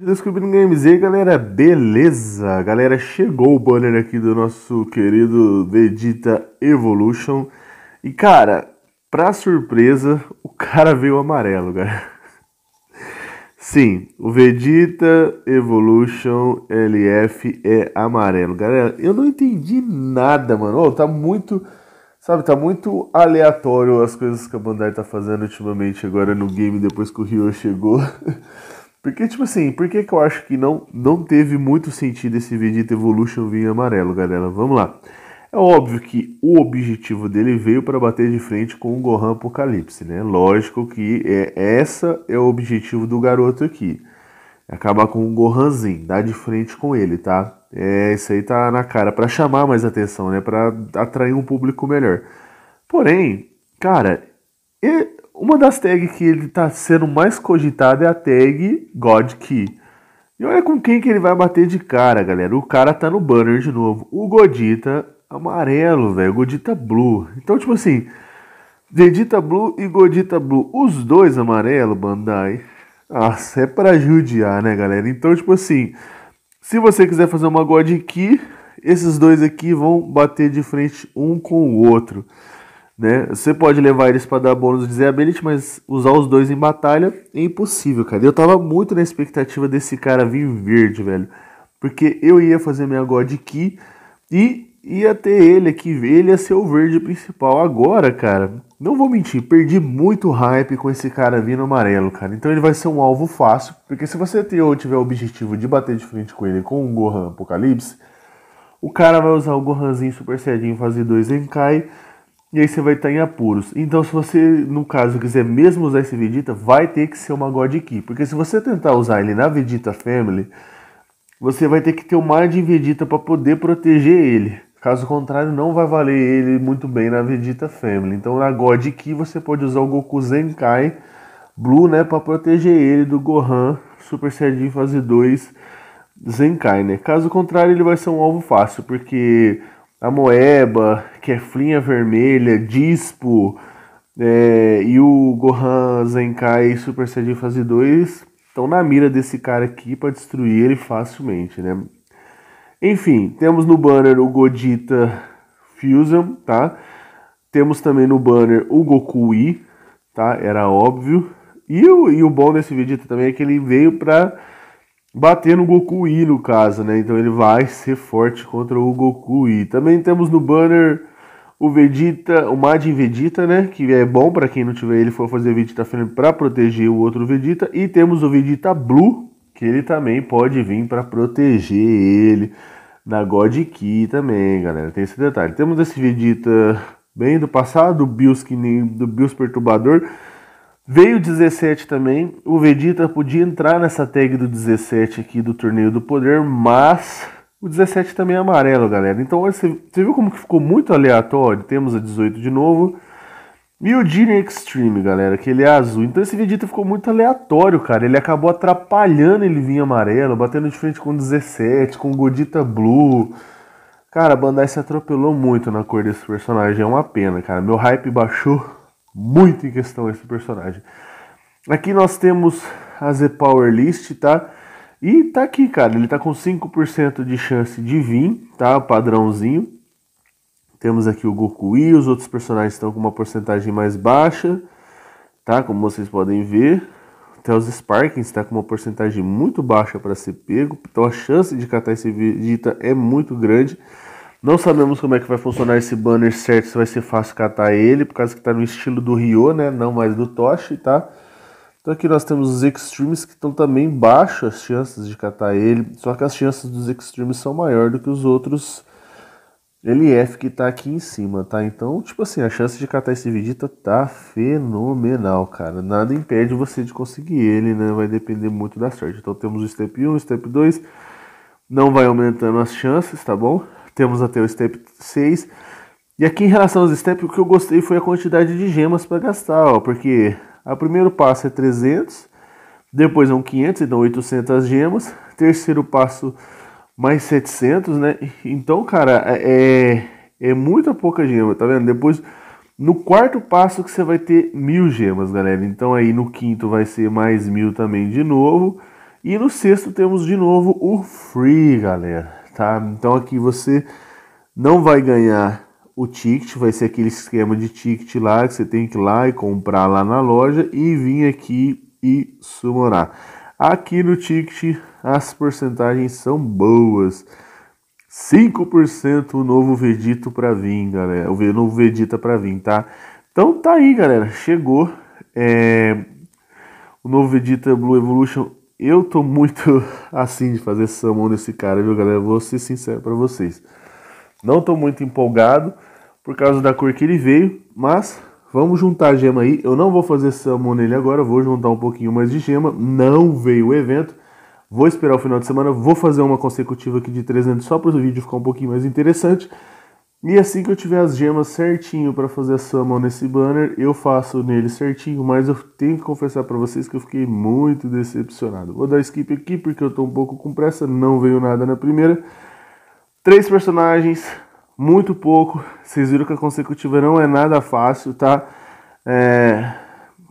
Descobrindo Games aí, galera, beleza? Galera, chegou o banner aqui do nosso querido Vegeta Evolution. E cara, pra surpresa, o cara veio amarelo, cara. Sim, o Vegeta Evolution LF é amarelo. Galera, eu não entendi nada, mano. Oh, tá muito, sabe, tá muito aleatório as coisas que a Bandai tá fazendo ultimamente agora no game depois que o Ryo chegou. Porque, tipo assim, por que, que eu acho que não, não teve muito sentido esse Vegeta Evolution vir amarelo, galera? Vamos lá. É óbvio que o objetivo dele veio para bater de frente com o Gohan Apocalipse, né? Lógico que é essa é o objetivo do garoto aqui. Acabar com o Gohanzinho, dar de frente com ele, tá? É, isso aí tá na cara para chamar mais atenção, né? Para atrair um público melhor. Porém, cara, e uma das tags que ele está sendo mais cogitada é a tag God Key. E olha com quem que ele vai bater de cara, galera. O cara tá no banner de novo. O Godita amarelo, velho. Godita blue. Então, tipo assim, Vegeta blue e Godita blue. Os dois amarelo, Bandai. Nossa, é pra judiar, né, galera? Então, tipo assim, se você quiser fazer uma God Key, esses dois aqui vão bater de frente um com o outro. Né? Você pode levar eles para dar bônus de disability, mas usar os dois em batalha é impossível, cara. Eu tava muito na expectativa desse cara vir verde, velho. Porque eu ia fazer minha God Key e ia ter ele aqui, ele ia ser o verde principal. Agora, cara, não vou mentir, perdi muito hype com esse cara vindo amarelo, cara. Então ele vai ser um alvo fácil, porque se você tiver o objetivo de bater de frente com ele com o Gohan Apocalipse, o cara vai usar o Gohanzinho Super Saiyajin fazer 2 Enkai e aí você vai estar em apuros. Então, se você, no caso, quiser mesmo usar esse Vegeta, vai ter que ser uma God Key. Porque se você tentar usar ele na Vegeta Family, você vai ter que ter um mar de Vegeta para poder proteger ele. Caso contrário, não vai valer ele muito bem na Vegeta Family. Então, na God Key, você pode usar o Goku Zenkai Blue, né? para proteger ele do Gohan Super Saiyajin Fase 2 Zenkai, né? Caso contrário, ele vai ser um alvo fácil, porque Amoeba, Keflinha Vermelha, Dispo é, e o Gohan Zenkai Super Saiyajin Fase 2 estão na mira desse cara aqui para destruir ele facilmente, né? Enfim, temos no banner o Godita Fusion, tá? Temos também no banner o Goku Wii, tá? Era óbvio. E o, e o bom desse vídeo também é que ele veio para bater no Goku I no caso, né? Então ele vai ser forte contra o Goku I. Também temos no banner o Vegeta, o Majin Vegeta, né? Que é bom para quem não tiver ele for fazer Vegeta Fêmea para proteger o outro Vegeta. E temos o Vegeta Blue, que ele também pode vir para proteger ele na God Ki também, galera. Tem esse detalhe. Temos esse Vegeta bem do passado, o Bills, que nem, do Bills Perturbador Veio 17 também. O Vegeta podia entrar nessa tag do 17 aqui do Torneio do Poder, mas o 17 também é amarelo, galera. Então você, você viu como que ficou muito aleatório? Temos a 18 de novo. E o Genie Extreme, galera, que ele é azul. Então esse Vegeta ficou muito aleatório, cara. Ele acabou atrapalhando ele vir amarelo, batendo de frente com 17, com o Godita Blue. Cara, a Bandai se atropelou muito na cor desse personagem. É uma pena, cara. Meu hype baixou muito em questão esse personagem. Aqui nós temos a Z Power List, tá? E tá aqui, cara, ele tá com 5% de chance de vir, tá? Padrãozinho. Temos aqui o Goku e os outros personagens estão com uma porcentagem mais baixa, tá? Como vocês podem ver. Até os Sparkings está com uma porcentagem muito baixa para ser pego, então a chance de catar esse Vegeta é muito grande. Não sabemos como é que vai funcionar esse banner certo, se vai ser fácil catar ele, por causa que está no estilo do Rio, né? Não mais do Toshi, tá? Então aqui nós temos os Extremes que estão também baixas as chances de catar ele, só que as chances dos Extremes são maior do que os outros LF que está aqui em cima, tá? Então, tipo assim, a chance de catar esse Vegeta tá fenomenal, cara. Nada impede você de conseguir ele, né? Vai depender muito da sorte. Então temos o Step 1, Step 2, não vai aumentando as chances, tá bom? Temos até o step 6. E aqui em relação aos steps, o que eu gostei foi a quantidade de gemas para gastar, ó, porque o primeiro passo é 300, depois é um 500, então 800 gemas, terceiro passo mais 700, né? Então, cara, é, é, é muita pouca gema, tá vendo? Depois, no quarto passo que você vai ter mil gemas, galera. Então aí no quinto vai ser mais mil também de novo. E no sexto temos de novo o free, galera tá? Então aqui você não vai ganhar o ticket, vai ser aquele esquema de ticket lá que você tem que ir lá e comprar lá na loja e vir aqui e sumorar. Aqui no ticket as porcentagens são boas. 5% o novo Vegito para vir, galera. O novo Vegeta para vir, tá? Então tá aí, galera. Chegou. É... O novo Vegeta Blue Evolution eu tô muito assim de fazer summon desse cara, viu, galera? vou ser sincero para vocês. Não tô muito empolgado por causa da cor que ele veio, mas vamos juntar a gema aí. Eu não vou fazer summon nele agora, vou juntar um pouquinho mais de gema. Não veio o evento. Vou esperar o final de semana, vou fazer uma consecutiva aqui de 300 só para o vídeo ficar um pouquinho mais interessante. E assim que eu tiver as gemas certinho para fazer a summon nesse banner, eu faço nele certinho, mas eu tenho que confessar para vocês que eu fiquei muito decepcionado. Vou dar skip aqui porque eu estou um pouco com pressa, não veio nada na primeira. Três personagens, muito pouco. Vocês viram que a consecutiva não é nada fácil, tá? É...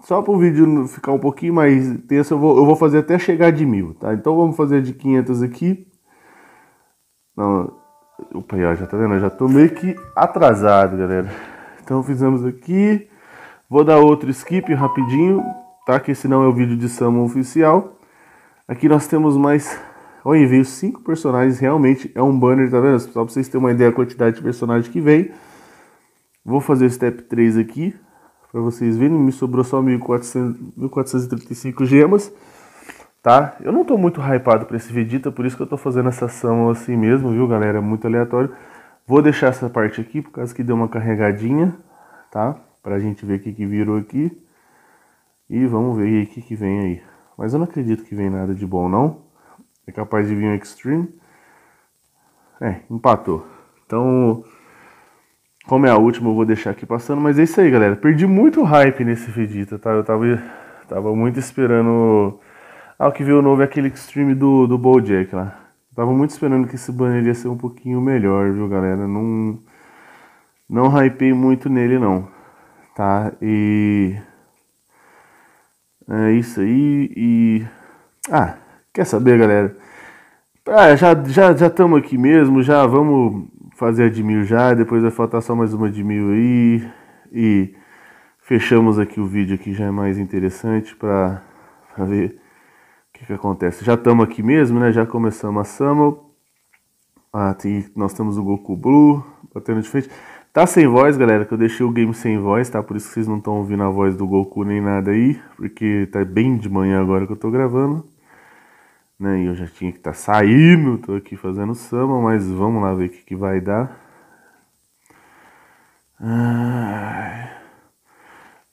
Só para o vídeo ficar um pouquinho mais tenso, eu vou, eu vou fazer até chegar de mil, tá? Então vamos fazer de 500 aqui. Não... Opa, já tá vendo? Eu já tô meio que atrasado, galera. Então fizemos aqui. Vou dar outro skip rapidinho, tá? Que esse não é o vídeo de Samu oficial. Aqui nós temos mais... Olha, veio cinco personagens, realmente é um banner, tá vendo? Só pra vocês terem uma ideia da quantidade de personagens que vem. Vou fazer o step 3 aqui, pra vocês verem. Me sobrou só 1400, 1435 gemas tá? Eu não tô muito hypado pra esse Vegeta, por isso que eu tô fazendo essa ação assim mesmo, viu, galera? muito aleatório. Vou deixar essa parte aqui, por causa que deu uma carregadinha, tá? Pra gente ver o que, que virou aqui. E vamos ver o que, que vem aí. Mas eu não acredito que vem nada de bom, não. É capaz de vir um Extreme. É, empatou. Então, como é a última, eu vou deixar aqui passando. Mas é isso aí, galera. Perdi muito hype nesse Vegeta, tá? Eu tava, tava muito esperando ah, o que veio novo é aquele stream do, do Bojack lá. Tava muito esperando que esse banner ia ser um pouquinho melhor, viu, galera? Não. Não hypei muito nele, não. Tá? E. É isso aí. E. Ah, quer saber, galera? Ah, já estamos já, estamos aqui mesmo, já vamos fazer a de mil já, depois vai faltar só mais uma de mil aí. E fechamos aqui o vídeo que já é mais interessante para ver que, que acontece? Já estamos aqui mesmo, né? Já começamos a Samuel. Ah, tem nós temos o Goku Blue batendo de frente. Tá sem voz, galera, que eu deixei o game sem voz, tá? Por isso que vocês não estão ouvindo a voz do Goku nem nada aí, porque tá bem de manhã agora que eu tô gravando. Né? E eu já tinha que estar tá saindo, tô aqui fazendo samba, mas vamos lá ver o que, que vai dar.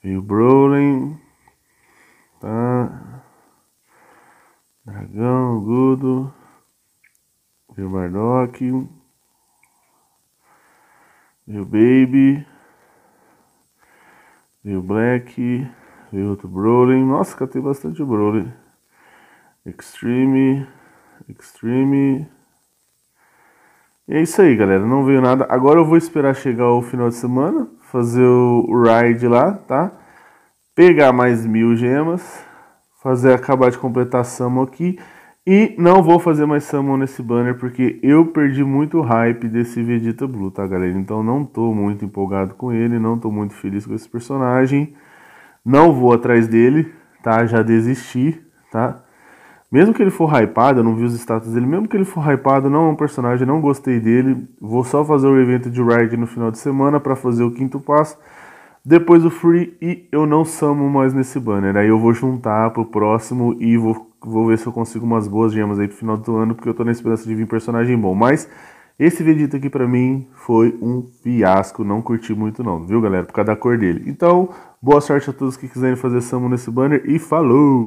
Viu, E o Brolin. Tá. Dragão, Gudo, Gilmarnock, Gil Baby, Gil Black, Gil outro Broly. Nossa, catei bastante Broly. Extreme, Extreme. E é isso aí, galera. Não veio nada. Agora eu vou esperar chegar o final de semana, fazer o ride lá, tá? Pegar mais mil gemas fazer acabar de completar Samo aqui. E não vou fazer mais Summon nesse banner porque eu perdi muito hype desse Vegeta Blue, tá galera? Então não tô muito empolgado com ele, não tô muito feliz com esse personagem. Não vou atrás dele, tá? Já desisti, tá? Mesmo que ele for hypado, eu não vi os status dele, mesmo que ele for hypado, não é um personagem, não gostei dele. Vou só fazer o evento de Ride no final de semana para fazer o quinto passo. Depois o Free e eu não samo mais nesse banner. Aí eu vou juntar pro próximo e vou, vou ver se eu consigo umas boas gemas aí pro final do ano, porque eu tô na esperança de vir personagem bom. Mas esse vídeo aqui pra mim foi um fiasco, não curti muito não, viu galera? Por causa da cor dele. Então, boa sorte a todos que quiserem fazer samo nesse banner e falou!